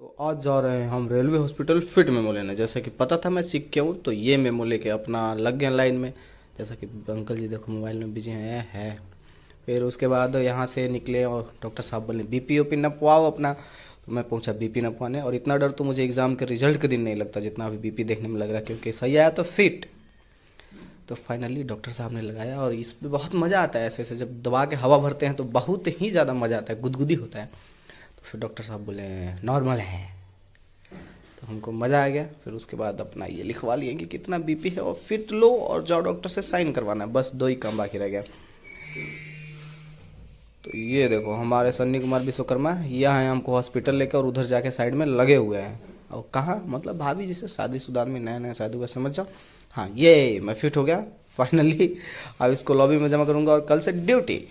तो आज जा रहे हैं हम रेलवे हॉस्पिटल फिट मेमो लेने जैसा कि पता था मैं सीख के हूँ तो ये मेमो लेके अपना लग गए लाइन में जैसा कि अंकल जी देखो मोबाइल में बिजी हैं है फिर उसके बाद यहाँ से निकले और डॉक्टर साहब बोले बी पी ओ पी नपवाओ अपना तो मैं पहुँचा बी पी नपवाने और इतना डर तो मुझे एग्ज़ाम के रिजल्ट के दिन नहीं लगता जितना अभी बी पी देखने में लग रहा है क्योंकि सही आया तो फिट तो फाइनली डॉक्टर साहब ने लगाया और इस पर बहुत मज़ा आता है ऐसे ऐसे जब दबा के हवा भरते हैं तो बहुत ही ज़्यादा मज़ा आता है गुदगुदी होता है फिर डॉक्टर साहब बोले नॉर्मल है तो हमको मज़ा आ गया फिर उसके बाद अपना ये लिखवा लिए कि कितना बीपी है और फिट लो और जाओ डॉक्टर से साइन करवाना है बस दो ही काम बाकी रह गया तो ये देखो हमारे सन्नी कुमार विश्वकर्मा यह है हमको हॉस्पिटल लेकर और उधर जाके साइड में लगे हुए हैं और कहाँ मतलब भाभी जिसे शादी सुदान में नया नया शादी हुआ समझ जाओ हाँ ये मैं फिट हो गया फाइनली अब इसको लॉबी में जमा करूँगा और कल से ड्यूटी